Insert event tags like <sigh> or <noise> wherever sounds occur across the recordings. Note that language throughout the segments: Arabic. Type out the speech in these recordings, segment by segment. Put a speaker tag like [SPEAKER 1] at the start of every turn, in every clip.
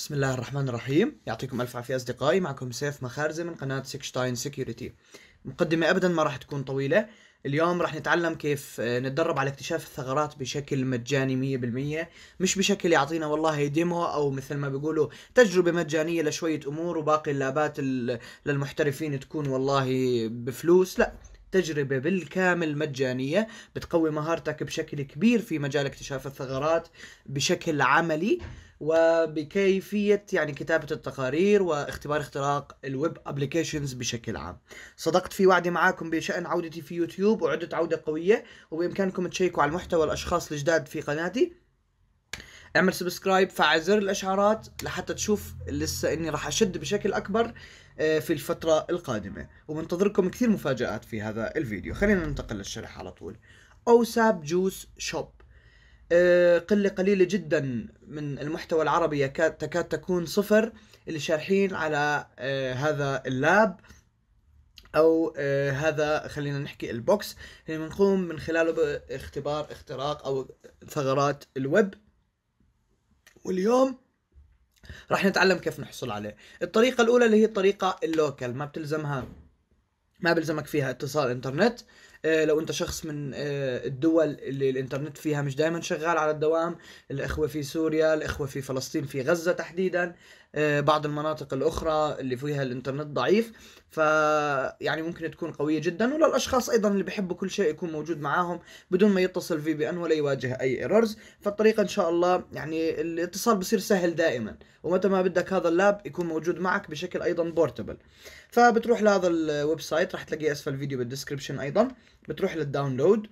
[SPEAKER 1] بسم الله الرحمن الرحيم يعطيكم الف عافيه اصدقائي معكم سيف مخارزه من قناه سكشتاين سيكيورتي مقدمه ابدا ما راح تكون طويله اليوم راح نتعلم كيف آه، نتدرب على اكتشاف الثغرات بشكل مجاني 100% مش بشكل يعطينا والله ديمو او مثل ما بيقولوا تجربة مجانية لشوية امور وباقي اللابات للمحترفين تكون والله بفلوس لا تجربة بالكامل مجانية بتقوي مهارتك بشكل كبير في مجال اكتشاف الثغرات بشكل عملي وبكيفية يعني كتابة التقارير واختبار اختراق الويب ابليكيشنز بشكل عام صدقت في وعدي معاكم بشأن عودتي في يوتيوب وعدت عودة قوية وبإمكانكم تشيكوا على المحتوى الأشخاص الجداد في قناتي اعمل سبسكرايب فعل زر الاشعارات لحتى تشوف لسه اني راح اشد بشكل اكبر آه، في الفترة القادمة وبنتظركم كثير مفاجآت في هذا الفيديو خلينا ننتقل للشرح على طول أوساب جوس شوب آه، قلة قليلة جدا من المحتوى العربي يكاد تكاد تكون صفر اللي شارحين على آه، هذا اللاب او هذا خلينا نحكي البوكس اللي بنقوم من خلاله باختبار اختراق او ثغرات الويب واليوم راح نتعلم كيف نحصل عليه الطريقة الأولى اللي هي الطريقة اللوكال ما بتلزمها ما بلزمك فيها اتصال انترنت اه لو انت شخص من اه الدول اللي الانترنت فيها مش دائما شغال على الدوام الاخوه في سوريا الاخوه في فلسطين في غزه تحديدا آه، بعض المناطق الاخرى اللي فيها الانترنت ضعيف ف يعني ممكن تكون قويه جدا وللاشخاص ايضا اللي بيحبوا كل شيء يكون موجود معاهم بدون ما يتصل في بي ان ولا يواجه اي ايرورز فالطريقه ان شاء الله يعني الاتصال بصير سهل دائما ومتى ما بدك هذا اللاب يكون موجود معك بشكل ايضا بورتبل فبتروح لهذا الويب سايت راح تلاقيه اسفل الفيديو بالديسكربشن ايضا بتروح للداونلود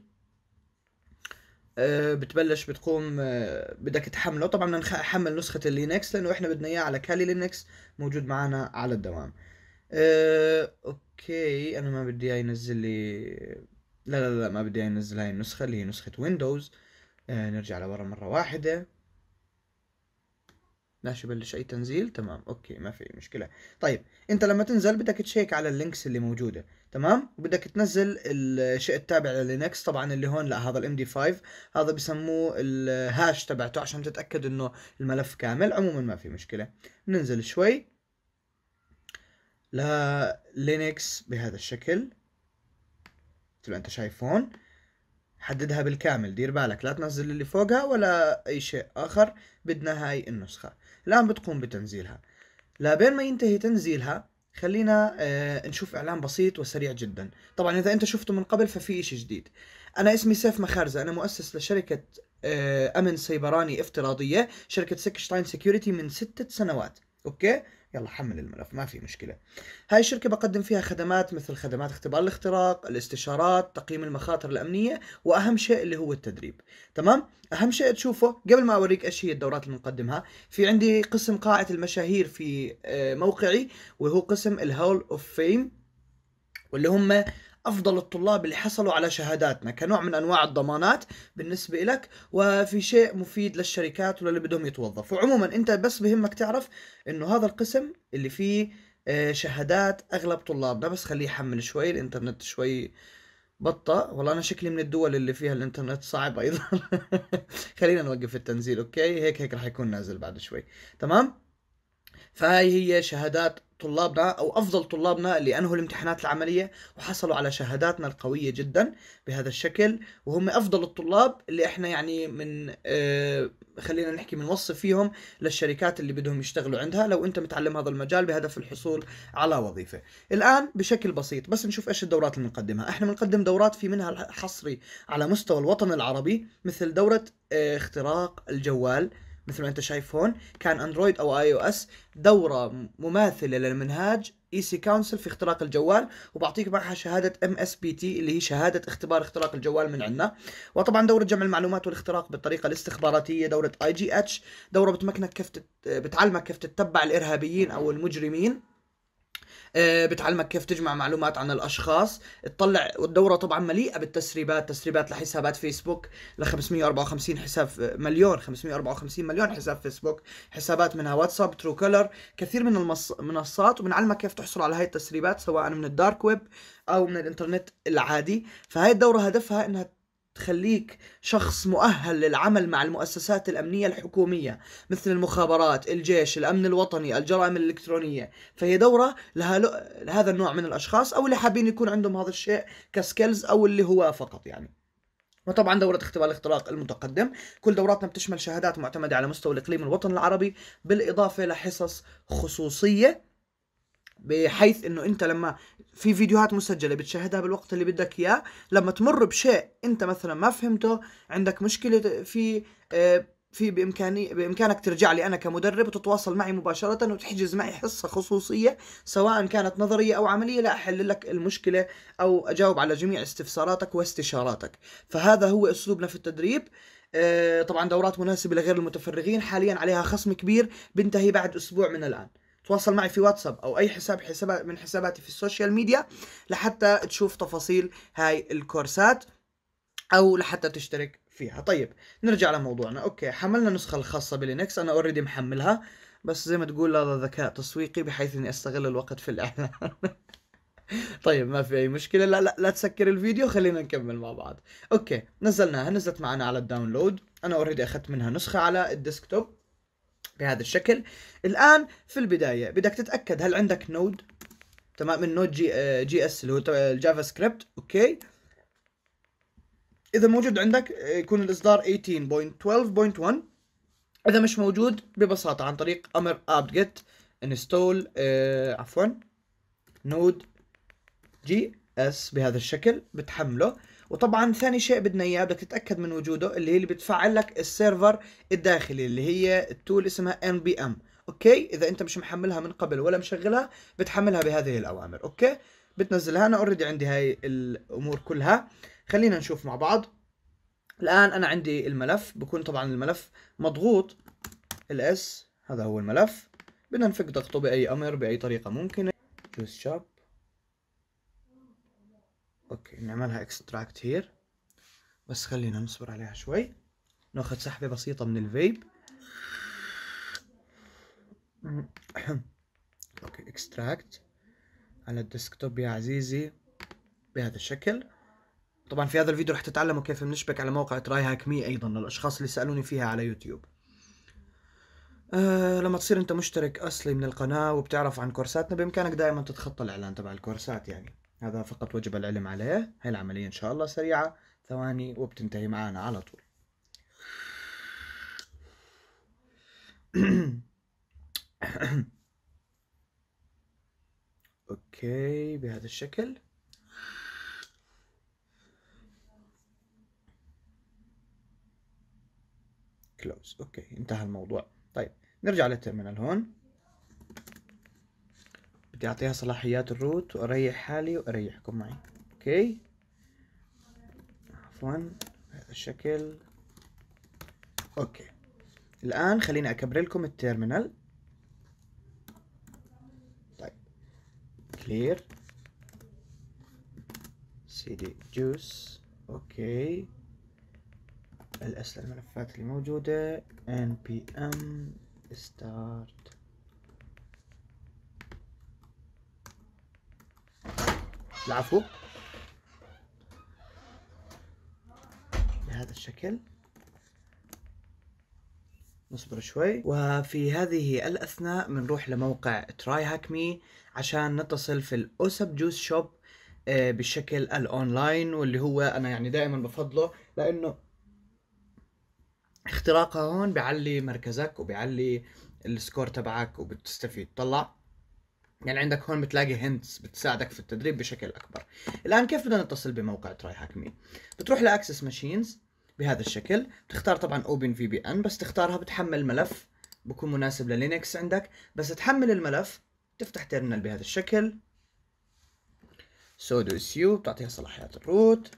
[SPEAKER 1] آه، بتبلش بتقوم آه، بدك تحمله طبعا بدنا نحمل نسخه اللينكس لانه احنا بدنا اياه على كالي لينكس موجود معنا على الدوام آه، اوكي انا ما بدي اياه ينزل لي لا لا لا ما بدي اياه ينزل هاي النسخه اللي هي نسخه ويندوز نرجع لورا مره واحده ماشي بلش اي تنزيل تمام اوكي ما في مشكله طيب انت لما تنزل بدك تشيك على اللينكس اللي موجوده تمام وبدك تنزل الشيء التابع للينكس طبعا اللي هون لا هذا الام دي 5 هذا بسموه الهاش تبعته عشان تتاكد انه الملف كامل عموما ما في مشكله ننزل شوي لينكس بهذا الشكل مثل ما انت شايف هون حددها بالكامل دير بالك لا تنزل اللي فوقها ولا أي شيء آخر بدنا هاي النسخة الآن بتقوم بتنزيلها لا بين ما ينتهي تنزيلها خلينا آه نشوف اعلان بسيط وسريع جدا طبعا اذا انت شفته من قبل ففي شيء جديد انا اسمي سيف مخارزة انا مؤسس لشركة آه امن سيبراني افتراضية شركة سكشتاين سيكوريتي من ستة سنوات اوكي يلا حمل الملف ما في مشكله هاي الشركه بقدم فيها خدمات مثل خدمات اختبار الاختراق الاستشارات تقييم المخاطر الامنيه واهم شيء اللي هو التدريب تمام اهم شيء تشوفه قبل ما اوريك ايش هي الدورات اللي نقدمها في عندي قسم قاعه المشاهير في آه، موقعي وهو قسم الهول اوف فيم واللي هم افضل الطلاب اللي حصلوا على شهاداتنا كنوع من انواع الضمانات بالنسبه لك وفي شيء مفيد للشركات وللي بدهم يتوظفوا عموما انت بس بهمك تعرف انه هذا القسم اللي فيه آه، شهادات اغلب طلابنا بس خليه يحمل شوي الانترنت شوي بطة والله انا شكلي من الدول اللي فيها الانترنت صعب ايضا <laughs> خلينا نوقف التنزيل اوكي هيك هيك راح يكون نازل بعد شوي تمام فهاي هي شهادات طلابنا او افضل طلابنا اللي انهوا الامتحانات العمليه وحصلوا على شهاداتنا القويه جدا بهذا الشكل وهم افضل الطلاب اللي احنا يعني من آه خلينا نحكي بنوصف فيهم للشركات اللي بدهم يشتغلوا عندها لو انت متعلم هذا المجال بهدف الحصول على وظيفه الان بشكل بسيط بس نشوف ايش الدورات اللي بنقدمها احنا بنقدم دورات في منها حصري على مستوى الوطن العربي مثل دوره آه اختراق الجوال مثل ما انت شايف هون كان اندرويد او اي او اس دوره مماثله للمنهاج اي سي كونسل في اختراق الجوال وبعطيك معها شهاده ام اس بي تي اللي هي شهاده اختبار اختراق الجوال من عندنا وطبعا دوره جمع المعلومات والاختراق بالطريقه الاستخباراتيه دوره اي جي اتش دوره بتمكنك كيف بتعلمك كيف تتبع الارهابيين او المجرمين آه، بتعلمك كيف تجمع معلومات عن الاشخاص تطلع والدوره طبعا مليئه بالتسريبات تسريبات لحسابات فيسبوك ل 554 حساب آه، مليون 554 مليون حساب فيسبوك حسابات منها واتساب ترو كولر كثير من المنصات وبنعلمك كيف تحصل على هاي التسريبات سواء من الدارك ويب او من الانترنت العادي فهاي الدوره هدفها انها تخليك شخص مؤهل للعمل مع المؤسسات الأمنية الحكومية مثل المخابرات الجيش الأمن الوطني الجرائم الإلكترونية فهي دورة لها لهذا النوع من الأشخاص أو اللي حابين يكون عندهم هذا الشيء كسكيلز أو اللي هو فقط يعني وطبعا دورة اختبار الاختراق المتقدم كل دوراتنا بتشمل شهادات معتمدة على مستوى الإقليم الوطن العربي بالإضافة لحصص خصوصية بحيث انه انت لما في فيديوهات مسجله بتشاهدها بالوقت اللي بدك اياه لما تمر بشيء انت مثلا ما فهمته عندك مشكله في آه، في بامكاني بامكانك ترجع لي انا كمدرب وتتواصل معي مباشره وتحجز معي حصه خصوصيه سواء كانت نظريه او عمليه لاحل لك المشكله او اجاوب على جميع استفساراتك واستشاراتك فهذا هو اسلوبنا في التدريب آه، طبعا دورات مناسبه لغير المتفرغين حاليا عليها خصم كبير بنتهي بعد اسبوع من الان تواصل معي في واتساب او اي حساب حساب من حساباتي في السوشيال ميديا لحتى تشوف تفاصيل هاي الكورسات او لحتى تشترك فيها طيب نرجع لموضوعنا اوكي حملنا النسخه الخاصه بلينكس انا اوريدي محملها بس زي ما تقول هذا ذكاء تسويقي بحيث اني استغل الوقت في الاعلان <laughs> طيب ما في اي مشكله لا لا لا تسكر الفيديو خلينا نكمل مع بعض اوكي نزلناها نزلت معنا على الداونلود انا اوريدي اخذت منها نسخه على الديسكتوب بهذا الشكل الان في البدايه بدك تتاكد هل عندك نود تمام من نود جي, آه، جي اس اللي هو آه، الجافا سكريبت اوكي اذا موجود عندك آه، يكون الاصدار 18.12.1 اذا مش موجود ببساطه عن طريق امر apt get install آه عفوا نود جي اس بهذا الشكل بتحمله وطبعا ثاني شيء بدنا اياه بدك تتاكد من وجوده اللي هي اللي بتفعل لك السيرفر الداخلي اللي هي التول اسمها ان بي ام اوكي اذا انت مش محملها من قبل ولا مشغلها بتحملها بهذه الاوامر اوكي بتنزلها انا اوريدي عندي هاي الامور كلها خلينا نشوف مع بعض الان انا عندي الملف بكون طبعا الملف مضغوط الاس هذا هو الملف بدنا نفك ضغطه باي امر باي طريقه ممكنه اوكي نعملها اكستراكت هير بس خلينا نصبر عليها شوي ناخذ سحبه بسيطه من الفيب <clears throat> اوكي اكستراكت على الديسكتوب يا عزيزي بهذا الشكل طبعا في هذا الفيديو رح تتعلموا كيف بنشبك على موقع تراي هاك مي ايضا للاشخاص اللي سالوني فيها على يوتيوب أه لما تصير انت مشترك اصلي من القناه وبتعرف عن كورساتنا بامكانك دائما تتخطى الاعلان تبع الكورسات يعني هذا فقط وجب العلم عليه هاي العملية إن شاء الله سريعة ثواني وبتنتهي معانا على طول <coughs> اوكي بهذا الشكل كلوز اوكي انتهى الموضوع طيب نرجع للترمينال هون بدي اعطيها صلاحيات الروت واريح حالي واريحكم معي اوكي عفوا بهذا الشكل اوكي الان خليني اكبر لكم التيرمينال طيب كلير سي دي جوس اوكي الأسئلة الملفات اللي موجودة npm start العفو بهذا الشكل نصبر شوي وفي هذه الأثناء بنروح لموقع تراي هاك مي عشان نتصل في الأوسب جوس شوب آه، بالشكل الأونلاين واللي هو أنا يعني دائما بفضله لأنه اختراقها هون بيعلي مركزك وبيعلي السكور تبعك وبتستفيد طلع يعني عندك هون بتلاقي هندس بتساعدك في التدريب بشكل اكبر الان كيف بدنا نتصل بموقع تراي هاك مي بتروح لاكسس ماشينز بهذا الشكل بتختار طبعا اوبن في بي ان بس تختارها بتحمل ملف بكون مناسب للينكس عندك بس تحمل الملف تفتح تيرمينال بهذا الشكل سودو سيو بتعطيها صلاحيات الروت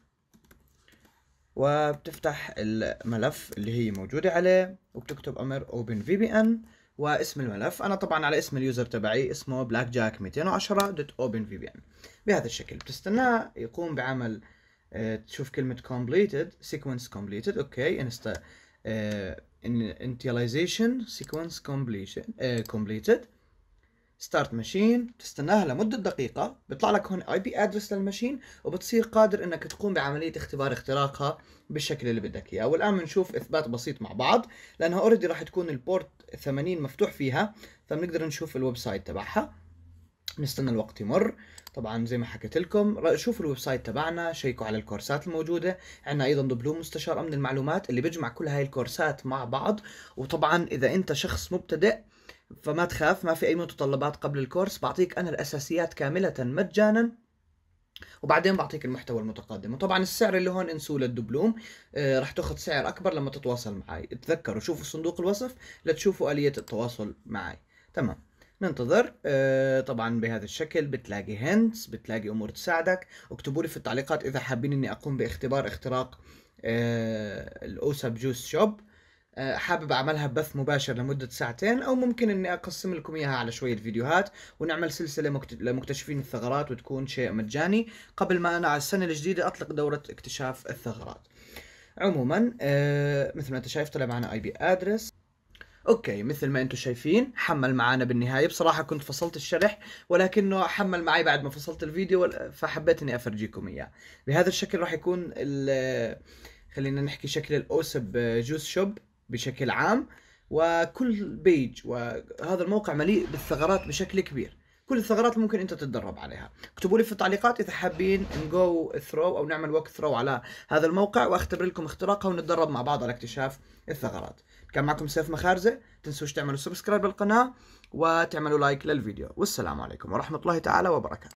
[SPEAKER 1] وبتفتح الملف اللي هي موجودة عليه وبتكتب أمر open vpn واسم الملف انا طبعا على اسم اليوزر تبعي اسمه بلاك جاك 210 دوت اوبن في بي ان بهذا الشكل بتستناه يقوم بعمل آه، تشوف كلمه completed sequence completed اوكي انستا اه initialization sequence completion اه completed ستارت ماشين تستناها لمده دقيقه بيطلع لك هون اي بي ادرس للماشين وبتصير قادر انك تقوم بعمليه اختبار اختراقها بالشكل اللي بدك اياه والان بنشوف اثبات بسيط مع بعض لانها اوريدي راح تكون البورت 80 مفتوح فيها فبنقدر نشوف الويب سايت تبعها نستنى الوقت يمر طبعا زي ما حكيت لكم شوفوا الويب سايت تبعنا شيكوا على الكورسات الموجوده عندنا ايضا دبلوم مستشار امن المعلومات اللي بيجمع كل هاي الكورسات مع بعض وطبعا اذا انت شخص مبتدئ فما تخاف ما في أي متطلبات قبل الكورس بعطيك أنا الأساسيات كاملة مجانا وبعدين بعطيك المحتوى المتقدم وطبعا السعر اللي هون انسوا للدبلوم آه تاخذ سعر اكبر لما تتواصل معي تذكروا شوفوا صندوق الوصف لتشوفوا اليه التواصل معي تمام ننتظر آه طبعا بهذا الشكل بتلاقي هنتس بتلاقي امور تساعدك اكتبوا لي في التعليقات اذا حابين اني اقوم باختبار اختراق آه الاوسب جوس شوب آه، حابب اعملها ببث مباشر لمده ساعتين او ممكن اني اقسم لكم اياها على شويه فيديوهات ونعمل سلسله لمكتشفين الثغرات وتكون شيء مجاني قبل ما انا على السنه الجديده اطلق دوره اكتشاف الثغرات عموما آه، مثل ما انت شايف طلع معنا اي بي ادرس اوكي مثل ما انتم شايفين حمل معانا بالنهايه بصراحه كنت فصلت الشرح ولكنه حمل معي بعد ما فصلت الفيديو فحبيت اني افرجيكم اياه بهذا الشكل راح يكون خلينا نحكي شكل الاوسب جوس شوب بشكل عام وكل بيج وهذا الموقع مليء بالثغرات بشكل كبير كل الثغرات ممكن انت تتدرب عليها اكتبوا لي في التعليقات اذا حابين نجو ثرو او نعمل ووك ثرو على هذا الموقع واختبر لكم اختراقها ونتدرب مع بعض على اكتشاف الثغرات كان معكم سيف مخارزه تنسوش تعملوا سبسكرايب للقناه وتعملوا لايك للفيديو والسلام عليكم ورحمه الله تعالى وبركاته